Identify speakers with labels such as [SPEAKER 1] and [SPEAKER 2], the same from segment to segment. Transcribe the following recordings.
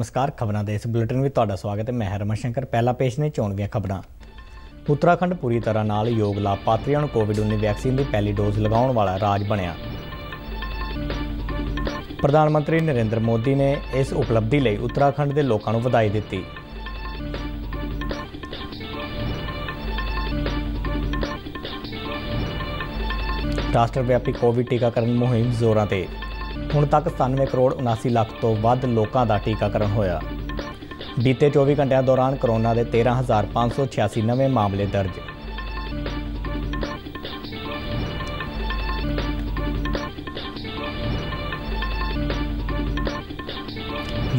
[SPEAKER 1] ਨਮਸਕਾਰ ਖਬਰਾਂ ਦੇ ਇਸ ਬੁਲੇਟਿਨ ਵਿੱਚ ਤੁਹਾਡਾ ਸਵਾਗਤ ਹੈ ਮੈਂ ਹਰਮਨ ਸ਼ੰਕਰ ਪਹਿਲਾ ਪੇਸ਼ ਨੇ ਚੋਣਵੀਆਂ ਖਬਰਾਂ ਉੱਤਰਾਖੰਡ ਪੂਰੀ ਤਰ੍ਹਾਂ ਨਾਲ ਯੋਗ ਲਾਭਪਾਤਰੀਆਂ ਨੂੰ ਕੋਵਿਡ-19 ਵੈਕਸੀਨ ਦੀ ਪਹਿਲੀ ਡੋਜ਼ ਲਗਾਉਣ ਵਾਲਾ ਰਾਜ ਬਣਿਆ ਪ੍ਰਧਾਨ ਮੰਤਰੀ ਨਰਿੰਦਰ ਮੋਦੀ ਨੇ ਇਸ ਉਪਲਬਧੀ ਲਈ ਉੱਤਰਾਖੰਡ ਦੇ ਲੋਕਾਂ ਨੂੰ ਵਧਾਈ ਦਿੱਤੀ ਰਾਸ਼ਟਰ ਵਿਆਪੀ ਕੋਵਿਡ ਟੀਕਾਕਰਨ ਮੁਹਿੰਮ ਜ਼ੋਰਾਂ ਤੇ ਹੁਣ ਤੱਕ 97 ਕਰੋੜ 79 ਲੱਖ ਤੋਂ ਵੱਧ ਲੋਕਾਂ ਦਾ ਟੀਕਾਕਰਨ ਹੋਇਆ ਬੀਤੇ 24 ਘੰਟਿਆਂ ਦੌਰਾਨ ਕਰੋਨਾ ਦੇ 13586 ਨਵੇਂ ਮਾਮਲੇ ਦਰਜ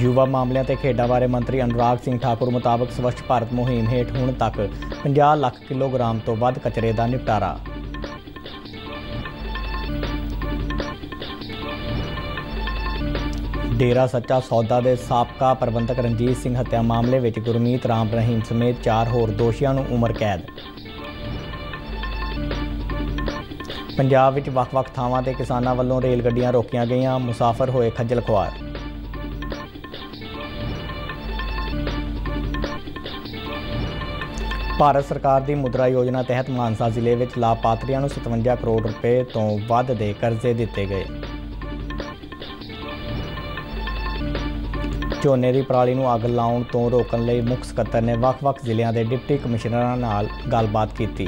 [SPEAKER 1] ਯੁਵਾ ਮਾਮਲਿਆਂ ਤੇ ਖੇਡਾਂ ਬਾਰੇ ਮੰਤਰੀ ਅਨੁਰਾਗ ਸਿੰਘ ਠਾਕੁਰ ਮੁਤਾਬਕ ਸਵੱਛ ਭਾਰਤ ਮੁਹਿੰਮ ਹੇਠ ਹੁਣ ਤੱਕ 50 ਲੱਖ ਕਿਲੋਗ੍ਰਾਮ ਤੋਂ ਵੱਧ ਕਚਰੇ ਦਾ ਨਿਪਟਾਰਾ ਡੇਰਾ ਸੱਚਾ ਸੌਦਾ ਦੇ ਸਾਬਕਾ ਪ੍ਰਬੰਧਕ ਰਣਜੀਤ ਸਿੰਘ ਹੱਤਿਆ ਮਾਮਲੇ ਵਿੱਚ ਗੁਰਮੀਤ ਰਾਮ ਰਹੀਮ ਸਮੇਤ 4 ਹੋਰ ਦੋਸ਼ੀਆਂ ਨੂੰ ਉਮਰ ਕੈਦ ਪੰਜਾਬ ਵਿੱਚ ਵੱਖ-ਵੱਖ ਥਾਵਾਂ ਤੇ ਕਿਸਾਨਾਂ ਵੱਲੋਂ ਰੇਲ ਗੱਡੀਆਂ ਰੋਕੀਆਂ ਗਈਆਂ ਮੁਸਾਫਰ ਹੋਏ ਖੱਜਲ ਖੁਆਰ ਭਾਰਤ ਸਰਕਾਰ ਦੀ ਮੁਦਰਾ ਯੋਜਨਾ ਤਹਿਤ ਮਾਨਸਾ ਜ਼ਿਲ੍ਹੇ ਵਿੱਚ ਲਾਭਪਾਤਰੀਆਂ ਨੂੰ 57 ਕਰੋੜ ਰੁਪਏ ਤੋਂ ਵੱਧ ਦੇ ਕਰਜ਼ੇ ਦਿੱਤੇ ਗਏ ਝੋਨੇ ਦੀ ਪਰਾਲੀ ਨੂੰ ਅੱਗ ਲਾਉਣ ਤੋਂ ਰੋਕਣ ਲਈ ਮੁੱਖ ਸਕੱਤਰ ਨੇ ਵੱਖ-ਵੱਖ ਜ਼ਿਲ੍ਹਿਆਂ ਦੇ ਡਿਪਟੀ ਕਮਿਸ਼ਨਰਾਂ ਨਾਲ ਗੱਲਬਾਤ ਕੀਤੀ।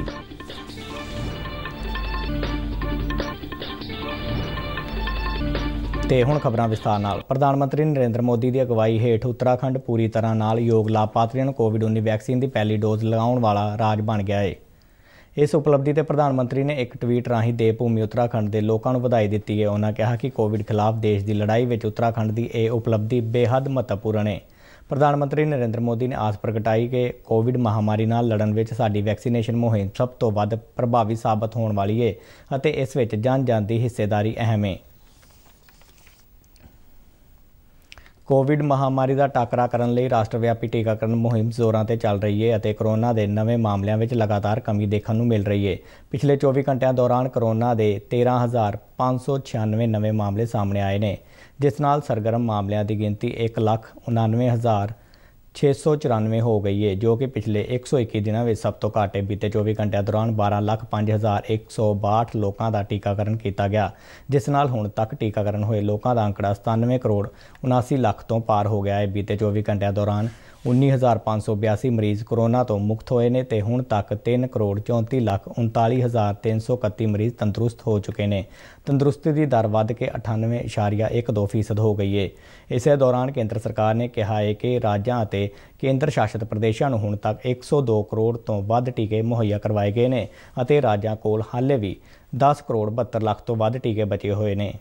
[SPEAKER 1] ਤੇ ਹੁਣ ਖਬਰਾਂ ਵਿਸਤਾਰ ਨਾਲ ਪ੍ਰਧਾਨ ਮੰਤਰੀ ਨਰਿੰਦਰ ਮੋਦੀ ਦੀ ਅਗਵਾਈ ਹੇਠ ਉੱਤਰਾਖੰਡ ਪੂਰੀ ਤਰ੍ਹਾਂ ਨਾਲ ਯੋਗ ਲਾਭਪਾਤਰੀਆਂ ਨੂੰ ਕੋਵਿਡ-19 ਵੈਕਸੀਨ ਦੀ ਪਹਿਲੀ ਡੋਜ਼ ਲਗਾਉਣ ਵਾਲਾ ਰਾਜ ਬਣ ਗਿਆ ਹੈ ਇਸ ਉਪਲਬਧੀ ਤੇ ਪ੍ਰਧਾਨ ਮੰਤਰੀ ਨੇ ਇੱਕ ਟਵੀਟ ਰਾਹੀਂ ਦੇ ਭੂਮੀ ਉੱਤਰਾਖੰਡ ਦੇ ਲੋਕਾਂ ਨੂੰ ਵਧਾਈ ਦਿੱਤੀ ਹੈ ਉਹਨਾਂ ਕਿਹਾ ਕਿ ਕੋਵਿਡ ਖਿਲਾਫ ਦੇਸ਼ ਦੀ ਲੜਾਈ ਵਿੱਚ ਉੱਤਰਾਖੰਡ ਦੀ ਇਹ ਉਪਲਬਧੀ ਬੇਹੱਦ ਮਹੱਤਵਪੂਰਨ ਹੈ ਪ੍ਰਧਾਨ ਮੰਤਰੀ ਨਰਿੰਦਰ ਮੋਦੀ ਨੇ ਆਸ ਪ੍ਰਗਟਾਈ ਕਿ ਕੋਵਿਡ ਮਹਾਮਾਰੀ ਨਾਲ ਲੜਨ ਵਿੱਚ ਸਾਡੀ ਵੈਕਸੀਨੇਸ਼ਨ ਮੁਹਿੰਮ ਸਭ ਤੋਂ ਵੱਧ ਪ੍ਰਭਾਵੀ ਸਾਬਤ ਹੋਣ ਵਾਲੀ ਹੈ ਅਤੇ ਇਸ ਵਿੱਚ ਜਨ-ਜਨ ਦੀ ਹਿੱਸੇਦਾਰੀ ਅਹਿਮ ਹੈ ਕੋਵਿਡ ਮਹਾਮਾਰੀ ਦਾ ਟਾਕਰਾ ਕਰਨ ਲਈ ਰਾਸ਼ਟਰ ਵਿਆਪੀ ਟੀਕਾਕਰਨ ਮੁਹਿੰਮ ਜ਼ੋਰਾਂ ਤੇ ਚੱਲ ਰਹੀ ਹੈ ਅਤੇ ਕਰੋਨਾ ਦੇ ਨਵੇਂ ਮਾਮਲਿਆਂ ਵਿੱਚ ਲਗਾਤਾਰ ਕਮੀ ਦੇਖਣ ਨੂੰ ਮਿਲ ਰਹੀ ਹੈ ਪਿਛਲੇ 24 ਘੰਟਿਆਂ ਦੌਰਾਨ ਕਰੋਨਾ ਦੇ 13596 ਨਵੇਂ ਮਾਮਲੇ ਸਾਹਮਣੇ ਆਏ ਨੇ ਜਿਸ ਨਾਲ ਸਰਗਰਮ ਮਾਮਲਿਆਂ ਦੀ ਗਿਣਤੀ 199000 694 ਹੋ ਗਈ ਹੈ ਜੋ ਕਿ ਪਿਛਲੇ 121 ਦਿਨਾਂ ਵਿੱਚ ਸਭ ਤੋਂ ਘੱਟ ਹੈ ਬੀਤੇ 24 ਘੰਟਿਆਂ ਦੌਰਾਨ 12,05,162 ਲੋਕਾਂ ਦਾ ਟੀਕਾਕਰਨ ਕੀਤਾ ਗਿਆ ਜਿਸ ਨਾਲ ਹੁਣ ਤੱਕ ਟੀਕਾਕਰਨ ਹੋਏ ਲੋਕਾਂ ਦਾ ਅੰਕੜਾ 97 ਕਰੋੜ 79 ਲੱਖ ਤੋਂ ਪਾਰ ਹੋ ਗਿਆ ਹੈ ਬੀਤੇ 24 ਘੰਟਿਆਂ ਦੌਰਾਨ 19582 ਮਰੀਜ਼ ਕੋਰੋਨਾ ਤੋਂ ਮੁਕਤ ਹੋਏ ਨੇ ਤੇ ਹੁਣ ਤੱਕ 3 ਕਰੋੜ 34 ਲੱਖ 39331 ਮਰੀਜ਼ ਤੰਦਰੁਸਤ ਹੋ ਚੁੱਕੇ ਨੇ ਤੰਦਰੁਸਤੀ ਦੀ ਦਰ ਵੱਧ ਕੇ 98.12% ਹੋ ਗਈ ਹੈ ਇਸੇ ਦੌਰਾਨ ਕੇਂਦਰ ਸਰਕਾਰ ਨੇ ਕਿਹਾ ਹੈ ਕਿ ਰਾਜਾਂ ਅਤੇ ਕੇਂਦਰ ਸ਼ਾਸਿਤ ਪ੍ਰਦੇਸ਼ਾਂ ਨੂੰ ਹੁਣ ਤੱਕ 102 ਕਰੋੜ ਤੋਂ ਵੱਧ ਟੀਕੇ ਮੁਹੱਈਆ ਕਰਵਾਏ ਗਏ ਨੇ ਅਤੇ ਰਾਜਾਂ ਕੋਲ ਹਾਲੇ ਵੀ 10 ਕਰੋੜ 72 ਲੱਖ ਤੋਂ ਵੱਧ ਟੀਕੇ ਬਚੇ ਹੋਏ ਨੇ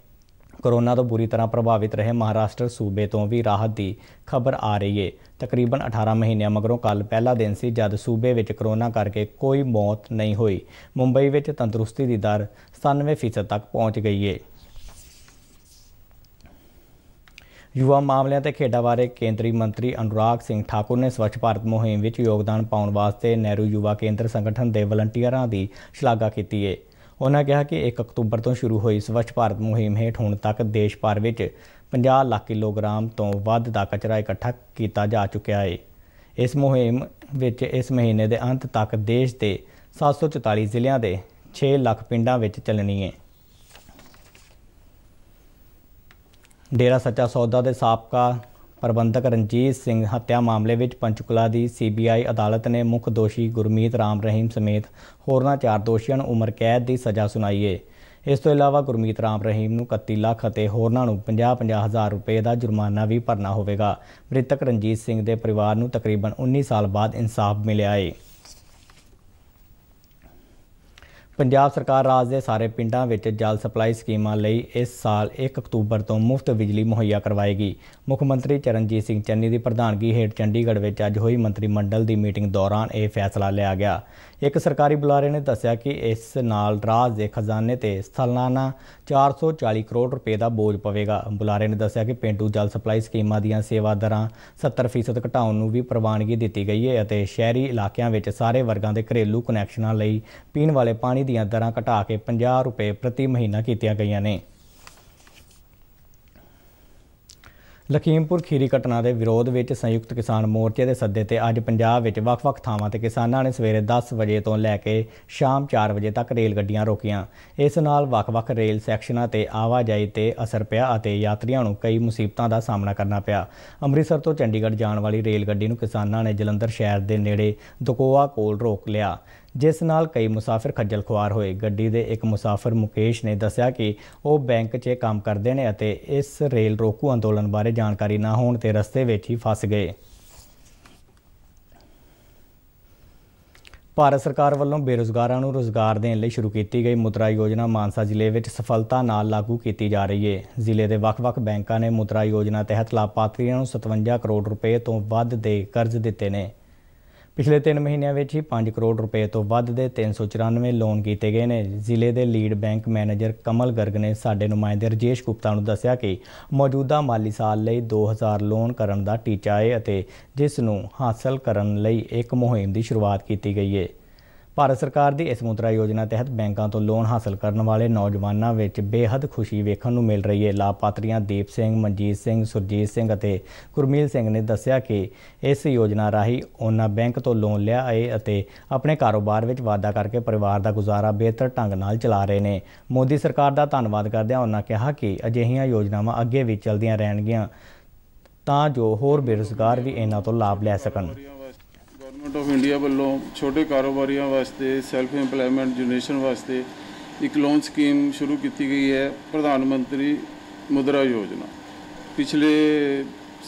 [SPEAKER 1] ਕੋਰੋਨਾ ਤੋਂ ਬੁਰੀ ਤਰ੍ਹਾਂ ਪ੍ਰਭਾਵਿਤ ਰਹੇ ਮਹਾਰਾਸ਼ਟਰ ਸੂਬੇ ਤੋਂ ਵੀ ਰਾਹਤ ਦੀ ਖਬਰ ਆ ਰਹੀ ਹੈ ਤਕਰੀਬਨ 18 ਮਹੀਨਿਆਂ ਮਗਰੋਂ ਕੱਲ ਪਹਿਲਾ ਦਿਨ ਸੀ ਜਦ ਸੂਬੇ ਵਿੱਚ ਕੋਰੋਨਾ ਕਰਕੇ ਕੋਈ ਮੌਤ ਨਹੀਂ ਹੋਈ ਮੁੰਬਈ ਵਿੱਚ ਤੰਦਰੁਸਤੀ ਦੀ ਦਰ 97% ਤੱਕ ਪਹੁੰਚ ਗਈ ਹੈ ਯੁਵਾ ਮਾਮਲਿਆਂ ਤੇ ਖੇਡਾਂ ਬਾਰੇ ਕੇਂਦਰੀ ਮੰਤਰੀ ਅਨੁਰਾਗ ਸਿੰਘ ਠਾਕੁਰ ਨੇ ਸਵੱਛ ਭਾਰਤ ਮੁਹਿੰਮ ਵਿੱਚ ਯੋਗਦਾਨ ਪਾਉਣ ਵਾਸਤੇ ਨਹਿਰੂ ਯੁਵਾ ਕੇਂਦਰ ਸੰਗਠਨ ਦੇ ਵਲੰਟੀਅਰਾਂ ਦੀ ਸ਼ਲਾਘਾ ਕੀਤੀ ਹੈ ਉਹਨਾਂ ਕਿਹਾ ਕਿ 1 ਅਕਤੂਬਰ ਤੋਂ ਸ਼ੁਰੂ ਹੋਈ ਸਵੱਛ ਭਾਰਤ ਮੁਹਿੰਮ ਹੇਠ ਹੁਣ ਤੱਕ ਦੇਸ਼ ਭਰ ਵਿੱਚ 50 ਲੱਖ ਕਿਲੋਗ੍ਰਾਮ ਤੋਂ ਵੱਧ ਦਾ ਕਚਰਾ ਇਕੱਠਾ ਕੀਤਾ ਜਾ ਚੁੱਕਿਆ ਹੈ ਇਸ ਮੁਹਿੰਮ ਵਿੱਚ ਇਸ ਮਹੀਨੇ ਦੇ ਅੰਤ ਤੱਕ ਦੇਸ਼ ਦੇ 744 ਜ਼ਿਲ੍ਹਿਆਂ ਦੇ 6 ਲੱਖ ਪਿੰਡਾਂ ਵਿੱਚ ਚੱਲਣੀ ਹੈ ਡੇਰਾ ਸੱਚਾ ਸੌਦਾ ਦੇ ਸਾਬਕਾ ਪ੍ਰਬੰਧਕ ਰਣਜੀਤ ਸਿੰਘ ਹੱਤਿਆ ਮਾਮਲੇ ਵਿੱਚ ਪੰਚਕੁਲਾ ਦੀ ਸੀਬੀਆਈ ਅਦਾਲਤ ਨੇ ਮੁੱਖ ਦੋਸ਼ੀ ਗੁਰਮੀਤ ਰਾਮ ਰਹੀਮ ਸਮੇਤ ਹੋਰਨਾਂ ਚਾਰ ਦੋਸ਼ੀਆਂ ਨੂੰ ਉਮਰ ਕੈਦ ਦੀ ਸਜ਼ਾ ਸੁਣਾਈ ਹੈ ਇਸ ਤੋਂ ਇਲਾਵਾ ਗੁਰਮੀਤ ਰਾਮ ਰਹੀਮ ਨੂੰ 31 ਲੱਖ ਅਤੇ ਹੋਰਨਾਂ ਨੂੰ 50-50 ਹਜ਼ਾਰ ਰੁਪਏ ਦਾ ਜੁਰਮਾਨਾ ਵੀ ਭਰਨਾ ਹੋਵੇਗਾ ਮ੍ਰਿਤਕ ਰਣਜੀਤ ਸਿੰਘ ਦੇ ਪਰਿਵਾਰ ਨੂੰ ਤਕਰੀਬਨ 19 ਸਾਲ ਬਾਅਦ ਇਨਸਾਫ ਮਿਲਿਆ ਹੈ ਪੰਜਾਬ ਸਰਕਾਰ ਰਾਜ ਦੇ ਸਾਰੇ ਪਿੰਡਾਂ ਵਿੱਚ ਜਲ ਸਪਲਾਈ ਸਕੀਮਾਂ ਲਈ ਇਸ ਸਾਲ 1 ਅਕਤੂਬਰ ਤੋਂ ਮੁਫਤ ਬਿਜਲੀ ਮੁਹੱਈਆ ਕਰਵਾਏਗੀ ਮੁੱਖ ਮੰਤਰੀ ਚਰਨਜੀਤ ਸਿੰਘ ਚੰਨੀ ਦੀ ਪ੍ਰਧਾਨਗੀ ਹੇਠ ਚੰਡੀਗੜ੍ਹ ਵਿੱਚ ਅੱਜ ਹੋਈ ਮੰਤਰੀ ਮੰਡਲ ਦੀ ਮੀਟਿੰਗ ਦੌਰਾਨ ਇਹ ਫੈਸਲਾ ਲਿਆ ਗਿਆ ਇੱਕ ਸਰਕਾਰੀ ਬੁਲਾਰੇ ਨੇ ਦੱਸਿਆ ਕਿ ਇਸ ਨਾਲ ਰਾਜ ਦੇ ਖਜ਼ਾਨੇ ਤੇ ਸਲਾਨਾ 440 ਕਰੋੜ ਰੁਪਏ ਦਾ ਬੋਝ ਪਵੇਗਾ ਬੁਲਾਰੇ ਨੇ ਦੱਸਿਆ ਕਿ ਪਿੰਡੂ ਜਲ ਸਪਲਾਈ ਸਕੀਮਾਂ ਦੀਆਂ ਸੇਵਾ ਦਰਾਂ 70% ਘਟਾਉਣ ਨੂੰ ਵੀ ਪ੍ਰਵਾਨਗੀ ਦਿੱਤੀ ਗਈ ਹੈ ਅਤੇ ਸ਼ਹਿਰੀ ਇਲਾਕਿਆਂ ਵਿੱਚ ਸਾਰੇ ਵਰਗਾਂ ਦੇ ਘਰੇਲੂ ਕਨੈਕਸ਼ਨਾਂ ਲਈ ਪੀਣ ਵਾਲੇ ਪਾਣੀ ਪਾਣੀ ਦੀਆਂ ਦਰਾਂ ਘਟਾ ਕੇ 50 ਰੁਪਏ ਪ੍ਰਤੀ ਮਹੀਨਾ ਕੀਤੀਆਂ ਗਈਆਂ ਨੇ ਲਖੀਮਪੁਰ ਖੀਰੀ ਘਟਨਾ ਦੇ ਵਿਰੋਧ ਵਿੱਚ ਸੰਯੁਕਤ ਕਿਸਾਨ ਮੋਰਚੇ ਦੇ ਸੱਦੇ ਤੇ ਅੱਜ ਪੰਜਾਬ ਵਿੱਚ ਵੱਖ-ਵੱਖ ਥਾਵਾਂ ਤੇ ਕਿਸਾਨਾਂ ਨੇ ਸਵੇਰੇ 10 ਵਜੇ ਤੋਂ ਲੈ ਕੇ ਸ਼ਾਮ 4 ਵਜੇ ਤੱਕ ਰੇਲ ਗੱਡੀਆਂ ਰੋਕੀਆਂ ਇਸ ਨਾਲ ਵੱਖ-ਵੱਖ ਰੇਲ ਸੈਕਸ਼ਨਾਂ ਤੇ ਆਵਾਜਾਈ ਤੇ ਅਸਰ ਪਿਆ ਅਤੇ ਯਾਤਰੀਆਂ ਨੂੰ ਕਈ ਮੁਸੀਬਤਾਂ ਦਾ ਸਾਹਮਣਾ ਕਰਨਾ ਪਿਆ ਅੰਮ੍ਰਿਤਸਰ ਤੋਂ ਚੰਡੀਗੜ੍ਹ ਜਾਣ ਵਾਲੀ ਰੇਲ ਗੱਡੀ ਨੂੰ ਕਿਸਾਨਾਂ ਨੇ ਜਲੰਧਰ ਸ਼ਹਿਰ ਦੇ ਨੇੜੇ ਦਕੋਆ ਕੋਲ ਰੋਕ ਲਿਆ ਜਿਸ ਨਾਲ ਕਈ ਮੁਸਾਫਿਰ ਖੱਜਲ ਖੁਆਰ ਹੋਏ ਗੱਡੀ ਦੇ ਇੱਕ ਮੁਸਾਫਿਰ ਮੁਕੇਸ਼ ਨੇ ਦੱਸਿਆ ਕਿ ਉਹ ਬੈਂਕ 'ਚ ਕੰਮ ਕਰਦੇ ਨੇ ਅਤੇ ਇਸ ਰੇਲ ਰੋਕੂ ਅੰਦੋਲਨ ਬਾਰੇ ਜਾਣਕਾਰੀ ਨਾ ਹੋਣ ਤੇ ਰਸਤੇ ਵਿੱਚ ਹੀ ਫਸ ਗਏ ਭਾਰਤ ਸਰਕਾਰ ਵੱਲੋਂ ਬੇਰੋਜ਼ਗਾਰਾਂ ਨੂੰ ਰੋਜ਼ਗਾਰ ਦੇਣ ਲਈ ਸ਼ੁਰੂ ਕੀਤੀ ਗਈ ਮੁਦਰਾ ਯੋਜਨਾ ਮਾਨਸਾ ਜ਼ਿਲ੍ਹੇ ਵਿੱਚ ਸਫਲਤਾ ਨਾਲ ਲਾਗੂ ਕੀਤੀ ਜਾ ਰਹੀ ਹੈ ਜ਼ਿਲ੍ਹੇ ਦੇ ਵੱਖ-ਵੱਖ ਬੈਂਕਾਂ ਨੇ ਮੁਦਰਾ ਯੋਜਨਾ ਤਹਿਤ ਲਾਭਪਾਤਰੀਆਂ ਨੂੰ 57 ਕਰੋੜ ਰੁਪਏ ਤੋਂ ਵੱਧ ਦੇ ਕਰਜ਼ ਦਿੱਤੇ ਨੇ ਪਿਛਲੇ 3 ਮਹੀਨਿਆਂ ਵਿੱਚ ਹੀ 5 ਕਰੋੜ ਰੁਪਏ ਤੋਂ ਵੱਧ ਦੇ 394 ਲੋਨ ਕੀਤੇ ਗਏ ਨੇ ਜ਼ਿਲ੍ਹੇ ਦੇ lead bank manager Kamal Garg ਨੇ ਸਾਡੇ ਨੁਮਾਇੰਦੇ ਰਜੇਸ਼ ਗੁਪਤਾ ਨੂੰ ਦੱਸਿਆ ਕਿ ਮੌਜੂਦਾ ਮਾਲੀ ਸਾਲ ਲਈ 2000 ਲੋਨ ਕਰਨ ਦਾ ਟੀਚਾ ਹੈ ਅਤੇ ਜਿਸ ਨੂੰ ਹਾਸਲ ਕਰਨ ਲਈ ਇੱਕ ਮੁਹਿੰਮ ਦੀ ਸ਼ੁਰੂਆਤ ਕੀਤੀ ਗਈ ਹੈ ਭਾਰਤ ਸਰਕਾਰ ਦੀ ਇਸ ਮੁਦਰਾ ਯੋਜਨਾ ਤਹਿਤ ਬੈਂਕਾਂ ਤੋਂ ਲੋਨ ਹਾਸਲ ਕਰਨ ਵਾਲੇ ਨੌਜਵਾਨਾਂ ਵਿੱਚ ਬੇਹੱਦ ਖੁਸ਼ੀ ਵੇਖਣ ਨੂੰ ਮਿਲ ਰਹੀ ਹੈ ਲਾਭਪਾਤਰੀਆਂ ਦੀਪ ਸਿੰਘ, ਮਨਜੀਤ ਸਿੰਘ, ਸੁਰਜੀਤ ਸਿੰਘ ਅਤੇ ਗੁਰਮੀਲ ਸਿੰਘ ਨੇ ਦੱਸਿਆ ਕਿ ਇਸ ਯੋਜਨਾ ਰਾਹੀਂ ਉਹਨਾਂ ਬੈਂਕ ਤੋਂ ਲੋਨ ਲਿਆ ਆਏ ਅਤੇ ਆਪਣੇ ਕਾਰੋਬਾਰ ਵਿੱਚ ਵਾਧਾ ਕਰਕੇ ਪਰਿਵਾਰ ਦਾ ਗੁਜ਼ਾਰਾ ਬਿਹਤਰ ਢੰਗ ਨਾਲ ਚਲਾ ਰਹੇ ਨੇ ਮੋਦੀ ਸਰਕਾਰ ਦਾ ਧੰਨਵਾਦ ਕਰਦਿਆਂ ਉਹਨਾਂ ਕਿਹਾ ਕਿ ਅਜਿਹੀਆਂ ਯੋਜਨਾਵਾਂ ਅੱਗੇ ਵੀ ਚੱਲਦੀਆਂ ਰਹਿਣਗੀਆਂ ਤਾਂ ਜੋ ਹੋਰ ਬੇਰੁਜ਼ਗਾਰ ਵੀ ਇਹਨਾਂ ਤੋਂ ਲਾਭ ਲੈ ਸਕਣ ਗਵਰਨਮੈਂਟ ਆਫ ਇੰਡੀਆ ਵੱਲੋਂ ਛੋਟੇ ਕਾਰੋਬਾਰੀਆਂ ਵਾਸਤੇ ਸੈਲਫ ਏਮਪਲੋਇਮੈਂਟ ਜਨਰੇਸ਼ਨ ਵਾਸਤੇ ਇੱਕ ਲੋਨ ਸਕੀਮ ਸ਼ੁਰੂ ਕੀਤੀ ਗਈ ਹੈ ਪ੍ਰਧਾਨ ਮੰਤਰੀ ਮੁਦਰਾ ਯੋਜਨਾ ਪਿਛਲੇ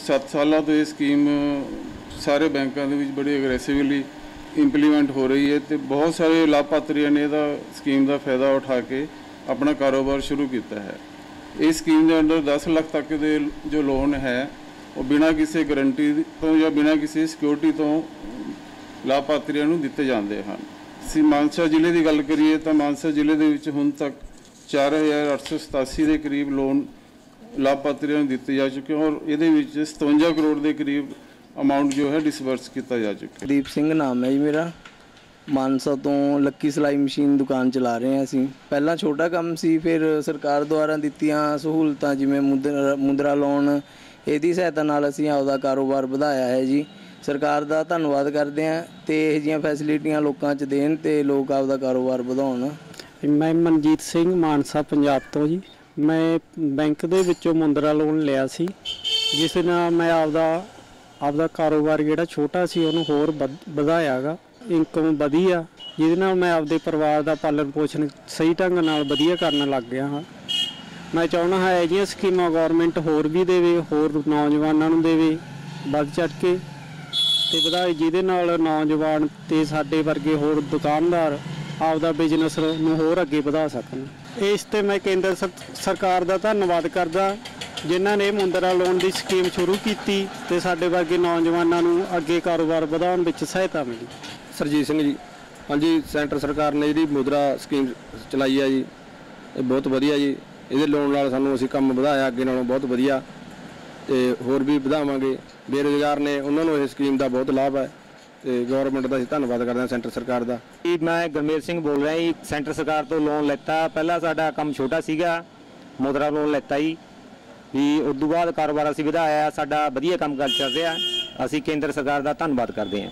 [SPEAKER 1] 7 ਸਾਲਾਂ ਤੋਂ ਇਹ ਸਕੀਮ ਸਾਰੇ ਬੈਂਕਾਂ ਦੇ ਵਿੱਚ ਬੜੀ ਅਗਰੈਸਿਵਲੀ ਇੰਪਲੀਮੈਂਟ ਹੋ ਰਹੀ ਹੈ ਤੇ ਬਹੁਤ ਸਾਰੇ ਲਾਭਪਾਤਰੀਆਂ ਨੇ ਇਹਦਾ ਸਕੀਮ ਦਾ ਫਾਇਦਾ ਉਠਾ ਕੇ ਆਪਣਾ ਕਾਰੋਬਾਰ ਸ਼ੁਰੂ ਕੀਤਾ ਹੈ ਇਸ ਸਕੀਮ ਦੇ ਅੰਦਰ 10 ਲੱਖ ਤੱਕ ਦੇ ਜੋ ਲੋਨ ਹੈ ਉਹ ਬਿਨਾ ਕਿਸੇ ਗਾਰੰਟੀ ਤੋਂ ਜਾਂ ਬਿਨਾ ਕਿਸੇ ਸਿਕਿਉਰਿਟੀ ਤੋਂ ਲਾਭਪਾਤਰੀਆਂ ਨੂੰ ਦਿੱਤੇ ਜਾਂਦੇ ਹਨ ਸੀ ਮਾਨਸਾ ਜ਼ਿਲ੍ਹੇ ਦੀ ਗੱਲ ਕਰੀਏ ਤਾਂ ਮਾਨਸਾ ਜ਼ਿਲ੍ਹੇ ਦੇ ਵਿੱਚ ਹੁਣ ਤੱਕ 4887 ਦੇ ਕਰੀਬ ਲੋਨ ਲਾਭਪਾਤਰੀਆਂ ਨੂੰ ਦਿੱਤੇ ਜਾ ਚੁੱਕੇ ਔਰ ਇਹਦੇ ਵਿੱਚ 57 ਕਰੋੜ ਦੇ ਕਰੀਬ ਅਮਾਉਂਟ ਜੋ ਹੈ ਡਿਸਬਰਸ ਕੀਤਾ ਜਾ ਚੁੱਕਾ ਹੈ ਦੀਪ ਸਿੰਘ ਨਾਮ ਹੈ ਜੀ ਮੇਰਾ ਮਾਨਸਾ ਤੋਂ ਲੱਕੀ ਸਲਾਈ ਮਸ਼ੀਨ ਦੁਕਾਨ ਚਲਾ ਰਹੇ ਹਾਂ ਅਸੀਂ ਪਹਿਲਾਂ ਛੋਟਾ ਕੰਮ ਸੀ ਫਿਰ ਸਰਕਾਰ ਦੁਆਰਾ ਦਿੱਤੀਆਂ ਸਹੂਲਤਾਂ ਜਿਵੇਂ ਮੁੰਦਰਾ ਲੋਨ ਇਹਦੀ ਸਹਾਇਤਾ ਨਾਲ ਅਸੀਂ ਆਪਦਾ ਕਾਰੋਬਾਰ ਵਧਾਇਆ ਹੈ ਜੀ ਸਰਕਾਰ ਦਾ ਧੰਨਵਾਦ ਕਰਦੇ ਆ ਤੇ ਇਹ ਜੀਆਂ ਫੈਸਿਲਿਟੀਆਂ ਲੋਕਾਂ 'ਚ ਦੇਣ ਤੇ ਲੋਕ ਆਪਦਾ ਕਾਰੋਬਾਰ ਵਧਾਉਣ ਮੈਂ ਮਨਜੀਤ ਸਿੰਘ ਮਾਨਸਾ ਪੰਜਾਬ ਤੋਂ ਜੀ ਮੈਂ ਬੈਂਕ ਦੇ ਵਿੱਚੋਂ ਮੁੰਦਰਾ ਲੋਨ ਲਿਆ ਸੀ ਜਿਸ ਨਾਲ ਮੈਂ ਆਪਦਾ ਆਪਦਾ ਕਾਰੋਬਾਰ ਜਿਹੜਾ ਛੋਟਾ ਸੀ ਉਹਨੂੰ ਹੋਰ ਵਧਾਇਆਗਾ ਇਨਕਮ ਵਧੀ ਆ ਜਿਹਦੇ ਨਾਲ ਮੈਂ ਆਪਦੇ ਪਰਿਵਾਰ ਦਾ ਪਾਲਣ ਪੋਸ਼ਣ ਸਹੀ ਢੰਗ ਨਾਲ ਵਧੀਆ ਕਰਨ ਲੱਗ ਗਿਆ ਹਾਂ ਮੈਂ ਚਾਹੁੰਦਾ ਹਾਂ ਇਹ ਜਿਹੀਆਂ ਸਕੀਮਾਂ ਗਵਰਨਮੈਂਟ ਹੋਰ ਵੀ ਦੇਵੇ ਹੋਰ ਨੌਜਵਾਨਾਂ ਨੂੰ ਦੇਵੇ ਵੱਧ ਚੜ ਕੇ ਤੇ ਵਧਾਏ ਜਿਹਦੇ ਨਾਲ ਨੌਜਵਾਨ ਤੇ ਸਾਡੇ ਵਰਗੇ ਹੋਰ ਦੁਕਾਨਦਾਰ ਆਪਦਾ ਬਿਜ਼ਨਸ ਨੂੰ ਹੋਰ ਅੱਗੇ ਵਧਾ ਸਕਣ ਇਸ ਤੇ ਮੈਂ ਕੇਂਦਰ ਸਰਕਾਰ ਦਾ ਧੰਨਵਾਦ ਕਰਦਾ ਜਿਨ੍ਹਾਂ ਨੇ ਮੁੰਦਰਾ ਲੋਨ ਦੀ ਸਕੀਮ ਸ਼ੁਰੂ ਕੀਤੀ ਤੇ ਸਾਡੇ ਵਰਗੇ ਨੌਜਵਾਨਾਂ ਨੂੰ ਅੱਗੇ ਕਾਰੋਬਾਰ ਵਧਾਉਣ ਵਿੱਚ ਸਹਾਇਤਾ ਮਿਲੀ ਸਰਜੀਤ ਸਿੰਘ ਜੀ ਹਾਂਜੀ ਸੈਂਟਰ ਸਰਕਾਰ ਨੇ ਜਿਹੜੀ ਮੁਦਰਾ ਸਕੀਮ ਚਲਾਈ ਆ ਜੀ ਇਹ ਬਹੁਤ ਵਧੀਆ ਜੀ ਇਹਦੇ ਲੋਨ ਨਾਲ ਸਾਨੂੰ ਅਸੀਂ ਕੰਮ ਵਧਾਇਆ ਅੱਗੇ ਨਾਲੋਂ ਬਹੁਤ ਵਧੀਆ ਤੇ ਹੋਰ ਵੀ ਵਧਾਵਾਂਗੇ ਬੇਰੋਜ਼ਗਾਰ ਨੇ ਉਹਨਾਂ ਨੂੰ ਇਸ ਸਕੀਮ ਦਾ ਬਹੁਤ ਲਾਭ ਹੈ ਤੇ ਗਵਰਨਮੈਂਟ ਦਾ ਅਸੀਂ ਧੰਨਵਾਦ ਕਰਦੇ ਹਾਂ ਸੈਂਟਰ ਸਰਕਾਰ ਦਾ ਮੈਂ ਗਰਮੇਰ ਸਿੰਘ ਬੋਲ ਰਿਹਾ ਜੀ ਸੈਂਟਰ ਸਰਕਾਰ ਤੋਂ ਲੋਨ ਲੈਤਾ ਪਹਿਲਾਂ ਸਾਡਾ ਕੰਮ ਛੋਟਾ ਸੀਗਾ ਮੁਦਰਾ ਲੋਨ ਲੈਤਾ ਜੀ ਵੀ ਉਸ ਤੋਂ ਬਾਅਦ ਕਾਰੋਬਾਰ ਅਸੀਂ ਵਧਾਇਆ ਸਾਡਾ ਵਧੀਆ ਕੰਮ ਚੱਲ ਰਿਹਾ ਅਸੀਂ ਕੇਂਦਰ ਸਰਕਾਰ ਦਾ ਧੰਨਵਾਦ ਕਰਦੇ ਹਾਂ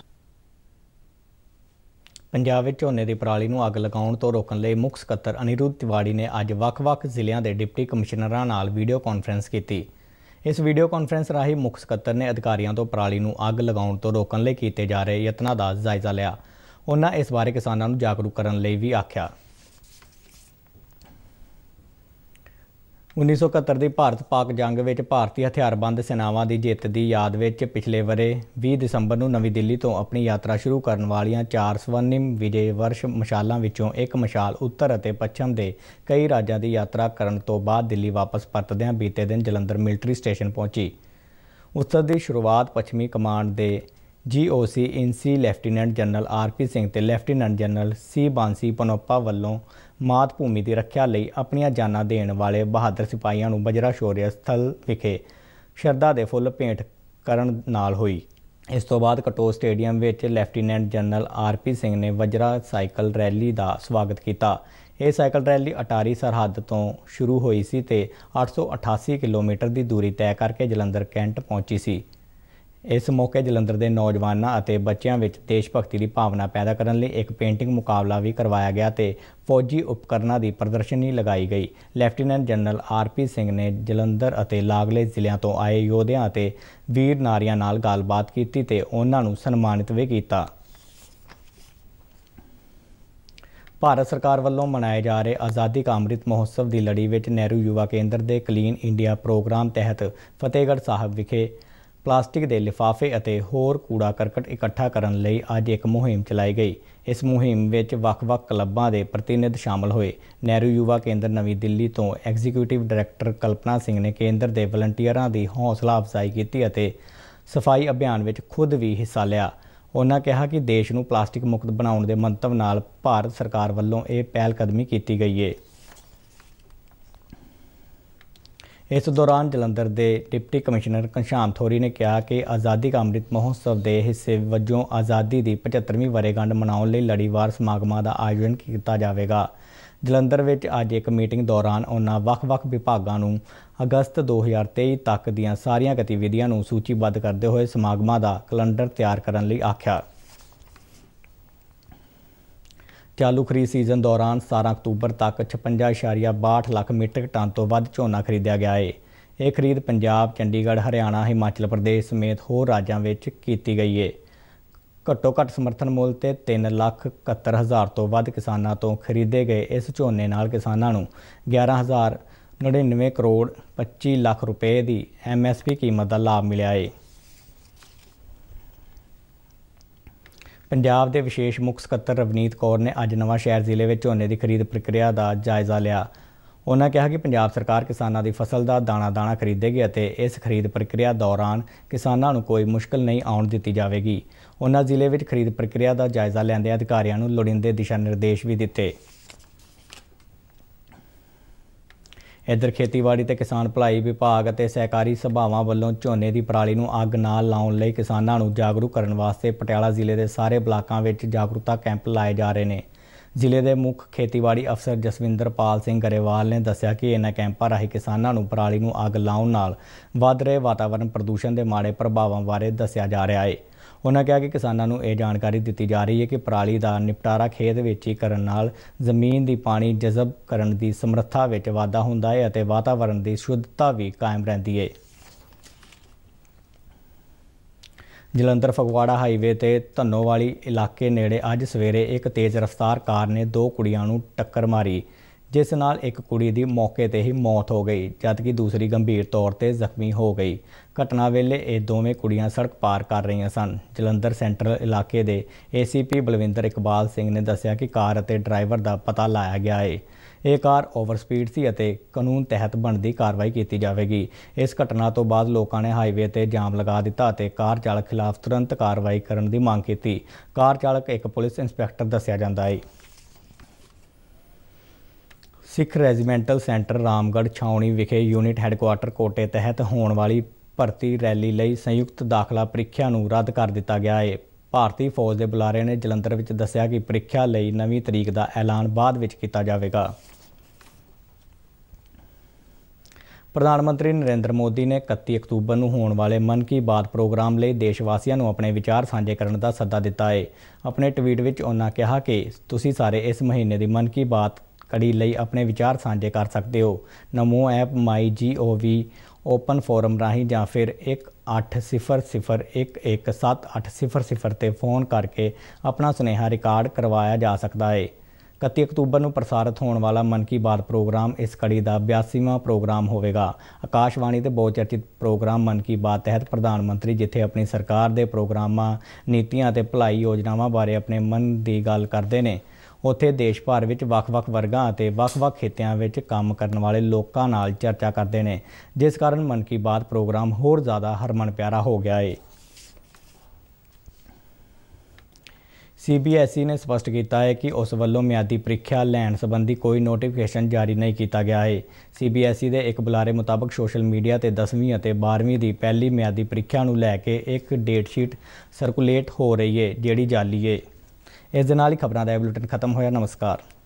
[SPEAKER 1] ਪੰਜਾਬ ਵਿੱਚ ਝੋਨੇ ਦੀ ਪਰਾਲੀ ਨੂੰ ਅੱਗ ਲਗਾਉਣ ਤੋਂ ਰੋਕਣ ਲਈ ਮੁੱਖ ਸਕੱਤਰ ਅਨਿਰੁੱਧ ਤਿਵਾੜੀ ਨੇ ਅੱਜ ਵੱਖ-ਵੱਖ ਜ਼ਿਲ੍ਹਿਆਂ ਦੇ ਡਿਪਟੀ ਕਮਿਸ਼ਨਰਾਂ ਨਾਲ ਵੀਡੀਓ ਕਾਨਫਰੰਸ ਕੀਤੀ ਇਸ ਵੀਡੀਓ ਕਾਨਫਰੰਸ ਰਾਹੀਂ ਮੁੱਖ ਸਕੱਤਰ ਨੇ ਅਧਿਕਾਰੀਆਂ ਤੋਂ ਪਰਾਲੀ ਨੂੰ ਅੱਗ ਲਗਾਉਣ ਤੋਂ ਰੋਕਣ ਲਈ ਕੀਤੇ ਜਾ ਰਹੇ ਯਤਨਾਂ ਦਾ ਜਾਇਜ਼ਾ ਲਿਆ ਉਹਨਾਂ ਇਸ ਬਾਰੇ ਕਿਸਾਨਾਂ ਨੂੰ ਜਾਗਰੂਕ ਕਰਨ ਲਈ ਵੀ ਆਖਿਆ 1971 ਦੀ ਭਾਰਤ-ਪਾਕ ਜੰਗ ਵਿੱਚ ਭਾਰਤੀ ਹਥਿਆਰਬੰਦ ਸੈਨਾਵਾਂ ਦੀ ਜਿੱਤ ਦੀ ਯਾਦ ਵਿੱਚ ਪਿਛਲੇ ਵਰੇ 20 ਦਸੰਬਰ ਨੂੰ ਨਵੀਂ ਦਿੱਲੀ ਤੋਂ ਆਪਣੀ ਯਾਤਰਾ ਸ਼ੁਰੂ ਕਰਨ ਵਾਲੀਆਂ ਚਾਰ ਸਵਰਨਿਮ ਵਿਜੇ ਵਰਸ਼ ਮਸ਼ਾਲਾਂ ਵਿੱਚੋਂ ਇੱਕ ਮਸ਼ਾਲ ਉੱਤਰ ਅਤੇ ਪੱਛਮ ਦੇ ਕਈ ਰਾਜਾਂ ਦੀ ਯਾਤਰਾ ਕਰਨ ਤੋਂ ਬਾਅਦ ਦਿੱਲੀ ਵਾਪਸ ਪਰਤਦਿਆਂ ਬੀਤੇ ਦਿਨ ਜਲੰਧਰ ਮਿਲਟਰੀ ਸਟੇਸ਼ਨ ਪਹੁੰਚੀ ਉੱਤਰ ਦੀ ਸ਼ੁਰੂਆਤ ਪੱਛਮੀ ਕਮਾਂਡ ਦੇ GOC in C lieutenant general RP Singh ਤੇ ਲੈਫਟੀਨੈਂਟ ਜਨਰਲ ਸੀ ਬਾਂਸੀ ਪਨੋਪਾ ਵੱਲੋਂ ਮਾਤ ਭੂਮੀ ਦੀ ਰੱਖਿਆ ਲਈ ਆਪਣੀਆਂ ਜਾਨਾਂ ਦੇਣ ਵਾਲੇ ਬਹਾਦਰ ਸਿਪਾਹੀਆਂ ਨੂੰ ਬਜਰਾ ਸ਼ੋਰਿਆ ਸਥਲ ਵਿਖੇ ਸ਼ਰਧਾ ਦੇ ਫੁੱਲ ਭੇਟ ਕਰਨ ਨਾਲ ਹੋਈ ਇਸ ਤੋਂ ਬਾਅਦ ਕਟੋ ਸਟੇਡੀਅਮ ਵਿੱਚ ਲੈਫਟੀਨੈਂਟ ਜਨਰਲ ਆਰਪੀ ਸਿੰਘ ਨੇ ਵਜਰਾ ਸਾਈਕਲ ਰੈਲੀ ਦਾ ਸਵਾਗਤ ਕੀਤਾ ਇਹ ਸਾਈਕਲ ਰੈਲੀ ਅਟਾਰੀ ਸਰਹੱਦ ਤੋਂ ਸ਼ੁਰੂ ਹੋਈ ਸੀ ਤੇ 888 ਕਿਲੋਮੀਟਰ ਦੀ ਦੂਰੀ ਤੈਅ ਕਰਕੇ ਜਲੰਧਰ ਕੈਂਟ ਪਹੁੰਚੀ ਸੀ ਇਸ ਮੌਕੇ ਜਲੰਧਰ ਦੇ ਨੌਜਵਾਨਾਂ ਅਤੇ ਬੱਚਿਆਂ ਵਿੱਚ ਦੇਸ਼ ਭਗਤੀ ਦੀ ਭਾਵਨਾ ਪੈਦਾ ਕਰਨ ਲਈ ਇੱਕ ਪੇਂਟਿੰਗ ਮੁਕਾਬਲਾ ਵੀ ਕਰਵਾਇਆ ਗਿਆ ਤੇ ਫੌਜੀ ਉਪਕਰਨਾਂ ਦੀ ਪ੍ਰਦਰਸ਼ਨੀ ਲਗਾਈ ਗਈ ਲੈਫਟੀਨੈਂਟ ਜਨਰਲ ਆਰਪੀ ਸਿੰਘ ਨੇ ਜਲੰਧਰ ਅਤੇ ਲਾਗਲੇ ਜ਼ਿਲ੍ਹਿਆਂ ਤੋਂ ਆਏ ਯੋਧਿਆਂ ਅਤੇ ਵੀਰ ਨਾਰੀਆਂ ਨਾਲ ਗੱਲਬਾਤ ਕੀਤੀ ਤੇ ਉਹਨਾਂ ਨੂੰ ਸਨਮਾਨਿਤ ਵੀ ਕੀਤਾ ਭਾਰਤ ਸਰਕਾਰ ਵੱਲੋਂ ਮਨਾਏ ਜਾ ਰਹੇ ਆਜ਼ਾਦੀ ਕਾ ਅੰਮ੍ਰਿਤ ਮਹੋਤਸਵ ਦੀ ਲੜੀ ਵਿੱਚ ਨਹਿਰੂ ਯੁਵਾ ਕੇਂਦਰ ਦੇ ਕਲੀਨ ਇੰਡੀਆ ਪ੍ਰੋਗਰਾਮ ਤਹਿਤ ਫਤਿਹਗੜ੍ਹ ਸਾਹਿਬ ਵਿਖੇ ਪਲਾਸਟਿਕ ਦੇ ਲਿਫਾਫੇ ਅਤੇ ਹੋਰ ਕੂੜਾ ਕਰਕਟ ਇਕੱਠਾ ਕਰਨ ਲਈ ਅੱਜ ਇੱਕ ਮੁਹਿੰਮ ਚਲਾਈ ਗਈ ਇਸ ਮੁਹਿੰਮ ਵਿੱਚ ਵੱਖ-ਵੱਖ ਕਲੱਬਾਂ ਦੇ ਪ੍ਰਤੀਨਿਧ ਸ਼ਾਮਲ ਹੋਏ ਨਹਿਰੂ ਯੁਵਾ ਕੇਂਦਰ ਨਵੀਂ ਦਿੱਲੀ ਤੋਂ ਐਗਜ਼ੀਕਿਊਟਿਵ ਡਾਇਰੈਕਟਰ ਕਲਪਨਾ ਸਿੰਘ ਨੇ ਕੇਂਦਰ ਦੇ ਵਲੰਟੀਅਰਾਂ ਦੀ ਹੌਸਲਾ ਅਫਜ਼ਾਈ ਕੀਤੀ ਅਤੇ ਸਫਾਈ ਅਭਿਆਨ ਵਿੱਚ ਖੁਦ ਵੀ ਹਿੱਸਾ ਲਿਆ ਉਹਨਾਂ ਕਿਹਾ ਕਿ ਦੇਸ਼ ਨੂੰ ਪਲਾਸਟਿਕ ਮੁਕਤ ਬਣਾਉਣ ਦੇ ਮੰਤਵ ਨਾਲ ਭਾਰਤ ਸਰਕਾਰ ਵੱਲੋਂ ਇਹ ਪਹਿਲ ਕਦਮੀ ਕੀਤੀ ਗਈ ਹੈ ਇਸ ਦੌਰਾਨ ਜਲੰਧਰ ਦੇ ਡਿਪਟੀ ਕਮਿਸ਼ਨਰ ਕੰਸ਼ਾਮ ਥੋਰੀ ਨੇ ਕਿਹਾ ਕਿ ਆਜ਼ਾਦੀ ਕਾ ਅੰਮ੍ਰਿਤ ਮਹੋਤਸਵ ਦੇ ਹਿੱਸੇ ਵਜੋਂ ਆਜ਼ਾਦੀ ਦੀ 75ਵੀਂ ਵਰੇਗੰਢ ਮਨਾਉਣ ਲਈ ਲੜੀਵਾਰ ਸਮਾਗਮਾਂ ਦਾ ਆਯੋਜਨ ਕੀਤਾ ਜਾਵੇਗਾ ਜਲੰਧਰ ਵਿੱਚ ਅੱਜ ਇੱਕ ਮੀਟਿੰਗ ਦੌਰਾਨ ਉਹਨਾਂ ਵੱਖ-ਵੱਖ ਵਿਭਾਗਾਂ ਨੂੰ ਅਗਸਤ 2023 ਤੱਕ ਦੀਆਂ ਸਾਰੀਆਂ ਗਤੀਵਿਧੀਆਂ ਨੂੰ ਸੂਚੀਬੱਧ ਕਰਦੇ ਹੋਏ ਸਮਾਗਮਾਂ ਦਾ ਕੈਲੰਡਰ ਤਿਆਰ ਕਰਨ ਲਈ ਆਖਿਆ ਚਾਲੂ ਖਰੀਦ ਸੀਜ਼ਨ ਦੌਰਾਨ 17 ਅਕਤੂਬਰ ਤੱਕ 56.62 ਲੱਖ ਮੀਟਰ ਟਨ ਤੋਂ ਵੱਧ ਝੋਨਾ ਖਰੀਦਿਆ ਗਿਆ ਹੈ ਇਹ ਖਰੀਦ ਪੰਜਾਬ, ਚੰਡੀਗੜ੍ਹ, ਹਰਿਆਣਾ, ਹਿਮਾਚਲ ਪ੍ਰਦੇਸ਼ ਸਮੇਤ ਹੋਰ ਰਾਜਾਂ ਵਿੱਚ ਕੀਤੀ ਗਈ ਹੈ। ਘੱਟੋ ਘੱਟ ਸਮਰਥਨ ਮੁੱਲ ਤੇ 3,71,000 ਤੋਂ ਵੱਧ ਕਿਸਾਨਾਂ ਤੋਂ ਖਰੀਦੇ ਗਏ ਇਸ ਝੋਨੇ ਨਾਲ ਕਿਸਾਨਾਂ ਨੂੰ 11,099 ਕਰੋੜ 25 ਲੱਖ ਰੁਪਏ ਦੀ ਐਮਐਸਪੀ ਕੀਮਤ ਦਾ ਲਾਭ ਮਿਲਿਆ ਹੈ। ਪੰਜਾਬ ਦੇ ਵਿਸ਼ੇਸ਼ ਮੁੱਖ ਸਕੱਤਰ ਰਵਨੀਤ ਕੌਰ ਨੇ ਅੱਜ ਨਵਾਂ ਸ਼ਹਿਰ ਜ਼ਿਲ੍ਹੇ ਵਿੱਚ ਝੋਨੇ ਦੀ ਖਰੀਦ ਪ੍ਰਕਿਰਿਆ ਦਾ ਜਾਇਜ਼ਾ ਲਿਆ ਉਹਨਾਂ ਕਿਹਾ ਕਿ ਪੰਜਾਬ ਸਰਕਾਰ ਕਿਸਾਨਾਂ ਦੀ ਫਸਲ ਦਾ ਦਾਣਾ ਦਾਣਾ ਖਰੀਦੇਗੀ ਅਤੇ ਇਸ ਖਰੀਦ ਪ੍ਰਕਿਰਿਆ ਦੌਰਾਨ ਕਿਸਾਨਾਂ ਨੂੰ ਕੋਈ ਮੁਸ਼ਕਲ ਨਹੀਂ ਆਉਣ ਦਿੱਤੀ ਜਾਵੇਗੀ ਉਹਨਾਂ ਜ਼ਿਲ੍ਹੇ ਵਿੱਚ ਖਰੀਦ ਪ੍ਰਕਿਰਿਆ ਦਾ ਜਾਇਜ਼ਾ ਲੈਂਦੇ ਅਧਿਕਾਰੀਆਂ ਨੂੰ ਲੋੜੀਂਦੇ ਦਿਸ਼ਾ ਨਿਰਦੇਸ਼ ਵੀ ਦਿੱਤੇ ਇਧਰ ਖੇਤੀਬਾੜੀ ਤੇ ਕਿਸਾਨ ਭਲਾਈ ਵਿਭਾਗ ਅਤੇ ਸਹਿਕਾਰੀ ਸਭਾਵਾਂ ਵੱਲੋਂ ਝੋਨੇ ਦੀ ਪਰਾਲੀ ਨੂੰ ਅੱਗ ਨਾ ਲਾਉਣ ਲਈ ਕਿਸਾਨਾਂ ਨੂੰ ਜਾਗਰੂਕ ਕਰਨ ਵਾਸਤੇ ਪਟਿਆਲਾ ਜ਼ਿਲ੍ਹੇ ਦੇ ਸਾਰੇ ਬਲਾਕਾਂ ਵਿੱਚ ਜਾਗਰੂਕਤਾ ਕੈਂਪ ਲਾਏ ਜਾ ਰਹੇ ਨੇ ਜ਼ਿਲ੍ਹੇ ਦੇ ਮੁੱਖ ਖੇਤੀਬਾੜੀ ਅਫਸਰ ਜਸਵਿੰਦਰਪਾਲ ਸਿੰਘ ਗਰੇਵਾਲ ਨੇ ਦੱਸਿਆ ਕਿ ਇਹਨਾਂ ਕੈਂਪਾਂ ਰਾਹੀਂ ਕਿਸਾਨਾਂ ਨੂੰ ਪਰਾਲੀ ਨੂੰ ਅੱਗ ਲਾਉਣ ਨਾਲ ਵੱਧ ਰਹੇ ਵਾਤਾਵਰਣ ਪ੍ਰਦੂਸ਼ਣ ਦੇ ਮਾੜੇ ਪ੍ਰਭਾਵਾਂ ਬਾਰੇ ਦੱਸਿਆ ਜਾ ਰਿਹਾ ਹੈ ਉਹਨਾਂ ਕਿਹਾ ਕਿ ਕਿਸਾਨਾਂ ਨੂੰ ਇਹ ਜਾਣਕਾਰੀ ਦਿੱਤੀ ਜਾ ਰਹੀ ਹੈ ਕਿ ਪਰਾਲੀ ਦਾ ਨਿਪਟਾਰਾ ਖੇਤ ਵਿੱਚ ਹੀ ਕਰਨ ਨਾਲ ਜ਼ਮੀਨ ਦੀ ਪਾਣੀ ਜਜ਼ਬ ਕਰਨ ਦੀ ਸਮਰੱਥਾ ਵਿੱਚ ਵਾਧਾ ਹੁੰਦਾ ਹੈ ਅਤੇ ਵਾਤਾਵਰਣ ਦੀ ਸ਼ੁੱਧਤਾ ਵੀ ਕਾਇਮ ਰਹਿੰਦੀ ਹੈ ਜਲੰਧਰ ਫਗਵਾੜਾ ਹਾਈਵੇ ਤੇ ਧੰਨੋਵਾਲੀ ਇਲਾਕੇ ਨੇੜੇ ਅੱਜ ਸਵੇਰੇ ਇੱਕ ਤੇਜ਼ ਰਫ਼ਤਾਰ ਕਾਰ ਨੇ ਦੋ ਕੁੜੀਆਂ ਨੂੰ ਟੱਕਰ ਮਾਰੀ ਜਿਸ ਨਾਲ ਇੱਕ ਕੁੜੀ ਦੀ ਮੌਕੇ ਤੇ ਹੀ ਮੌਤ ਹੋ ਗਈ ਜਦਕਿ ਦੂਸਰੀ ਗੰਭੀਰ ਤੌਰ ਤੇ ਜ਼ਖਮੀ ਹੋ ਗਈ ਘਟਨਾ ਵੇਲੇ ਇਹ ਦੋਵੇਂ ਕੁੜੀਆਂ ਸੜਕ ਪਾਰ ਕਰ ਰਹੀਆਂ ਸਨ ਜਲੰਧਰ ਸੈਂਟਰਲ ਇਲਾਕੇ ਦੇ ਏਸੀਪੀ ਬਲਵਿੰਦਰ ਇਕਬਾਲ ਸਿੰਘ ਨੇ ਦੱਸਿਆ ਕਿ ਕਾਰ ਅਤੇ ਡਰਾਈਵਰ ਦਾ ਪਤਾ ਲਾਇਆ ਗਿਆ ਹੈ ਇਹ ਕਾਰ ਓਵਰ ਸਪੀਡ ਸੀ ਅਤੇ ਕਾਨੂੰਨ ਤਹਿਤ ਬਣਦੀ ਕਾਰਵਾਈ ਕੀਤੀ ਜਾਵੇਗੀ ਇਸ ਘਟਨਾ ਤੋਂ ਬਾਅਦ ਲੋਕਾਂ ਨੇ ਹਾਈਵੇ ਤੇ ਜਾਮ ਲਗਾ ਦਿੱਤਾ ਅਤੇ ਕਾਰ ਚਾਲਕ ਖਿਲਾਫ ਤੁਰੰਤ ਕਾਰਵਾਈ ਕਰਨ ਦੀ ਮੰਗ ਕੀਤੀ ਕਾਰ ਚਾਲਕ ਇੱਕ ਪੁਲਿਸ ਇੰਸਪੈਕਟਰ ਦੱਸਿਆ ਜਾਂਦਾ ਹੈ ਸਿੱਖ ਰੈਜੀਮੈਂਟਲ ਸੈਂਟਰ ਰਾਮਗੜ੍ਹ ਛਾਉਣੀ ਵਿਖੇ ਯੂਨਿਟ ਹੈੱਡਕੁਆਟਰ ਕੋਟੇ ਤਹਿਤ ਹੋਣ ਵਾਲੀ ਭਰਤੀ ਰੈਲੀ ਲਈ ਸੰਯੁਕਤ ਦਾਖਲਾ ਪ੍ਰੀਖਿਆ ਨੂੰ ਰੱਦ ਕਰ ਦਿੱਤਾ ਗਿਆ ਹੈ ਭਾਰਤੀ ਫੌਜ ਦੇ ਬੁਲਾਰੇ ਨੇ ਜਲੰਧਰ ਵਿੱਚ ਦੱਸਿਆ ਕਿ ਪ੍ਰੀਖਿਆ ਲਈ ਨਵੀਂ ਤਰੀਕ ਦਾ ਐਲਾਨ ਬਾਅਦ ਵਿੱਚ ਕੀਤਾ ਜਾਵੇਗਾ ਪ੍ਰਧਾਨ ਮੰਤਰੀ ਨਰਿੰਦਰ ਮੋਦੀ ਨੇ 31 ਅਕਤੂਬਰ ਨੂੰ ਹੋਣ ਵਾਲੇ ਮਨ ਕੀ ਬਾਤ ਪ੍ਰੋਗਰਾਮ ਲਈ ਦੇਸ਼ ਵਾਸੀਆਂ ਨੂੰ ਆਪਣੇ ਵਿਚਾਰ ਸਾਂਝੇ ਕਰਨ ਦਾ ਸੱਦਾ ਦਿੱਤਾ ਹੈ ਆਪਣੇ ਟਵੀਟ ਵਿੱਚ ਉਹਨਾਂ ਕਿਹਾ ਕਿ ਤੁਸੀਂ ਸਾਰੇ ਇਸ ਮਹੀਨੇ ਦੀ ਮਨ ਕੀ ਬਾਤ ਕੜੀ ਲਈ ਆਪਣੇ ਵਿਚਾਰ ਸਾਂਝੇ ਕਰ ਸਕਦੇ ਹੋ Namo app my open forum ਰਾਹੀਂ ਜਾਂ ਫਿਰ 1800117800 ਤੇ ਫੋਨ ਕਰਕੇ ਆਪਣਾ ਸੁਨੇਹਾ ਰਿਕਾਰਡ ਕਰਵਾਇਆ ਜਾ ਸਕਦਾ ਹੈ 31 ਅਕਤੂਬਰ ਨੂੰ ਪ੍ਰਸਾਰਿਤ ਹੋਣ ਵਾਲਾ ਮਨ ਕੀ ਬਾਤ ਪ੍ਰੋਗਰਾਮ ਇਸ ਕੜੀ ਦਾ 82ਵਾਂ ਪ੍ਰੋਗਰਾਮ ਹੋਵੇਗਾ ਆਕਾਸ਼ਵਾਣੀ ਤੇ ਬਹੁਤ ਚਰਚਿਤ ਪ੍ਰੋਗਰਾਮ ਮਨ ਕੀ ਬਾਤ ਤਹਿਤ ਪ੍ਰਧਾਨ ਮੰਤਰੀ ਜਿੱਥੇ ਆਪਣੀ ਸਰਕਾਰ ਦੇ ਪ੍ਰੋਗਰਾਮਾਂ ਨੀਤੀਆਂ ਤੇ ਭਲਾਈ ਯੋਜਨਾਵਾਂ ਬਾਰੇ ਆਪਣੇ ਮਨ ਦੀ ਗੱਲ ਕਰਦੇ ਨੇ ਉੱਥੇ ਦੇਸ਼ ਭਰ ਵਿੱਚ ਵੱਖ-ਵੱਖ ਵਰਗਾਂ ਅਤੇ ਵੱਖ-ਵੱਖ ਖੇਤਿਆਂ ਵਿੱਚ ਕੰਮ ਕਰਨ ਵਾਲੇ ਲੋਕਾਂ ਨਾਲ ਚਰਚਾ ਕਰਦੇ ਨੇ ਜਿਸ ਕਾਰਨ ਮਨ ਕੀ ਬਾਤ ਪ੍ਰੋਗਰਾਮ ਹੋਰ ਜ਼ਿਆਦਾ ਹਰਮਨ ਪਿਆਰਾ ਹੋ ਗਿਆ ਹੈ ਸੀਬੀਐਸਈ ਨੇ ਸਪਸ਼ਟ ਕੀਤਾ ਹੈ ਕਿ ਉਸ ਵੱਲੋਂ ਮਿਆਦੀ ਪ੍ਰੀਖਿਆ ਲੈਣ ਸੰਬੰਧੀ ਕੋਈ ਨੋਟੀਫਿਕੇਸ਼ਨ ਜਾਰੀ ਨਹੀਂ ਕੀਤਾ ਗਿਆ ਹੈ ਸੀਬੀਐਸਈ ਦੇ ਇੱਕ ਬੁਲਾਰੇ ਮੁਤਾਬਕ ਸੋਸ਼ਲ ਮੀਡੀਆ ਤੇ 10ਵੀਂ ਅਤੇ 12ਵੀਂ ਦੀ ਪਹਿਲੀ ਮਿਆਦੀ ਪ੍ਰੀਖਿਆ ਨੂੰ ਲੈ ਕੇ ਇੱਕ ਡੇਟ ਸ਼ੀਟ ਸਰਕੂਲੇਟ ਹੋ ਰਹੀ ਹੈ ਜਿਹੜੀ ਜਾਲੀ ਹੈ ਇਸ ਦੇ ਨਾਲ ਹੀ ਖਬਰਾਂ ਦਾ ਬੁਲੇਟਿਨ ਖਤਮ ਹੋਇਆ ਨਮਸਕਾਰ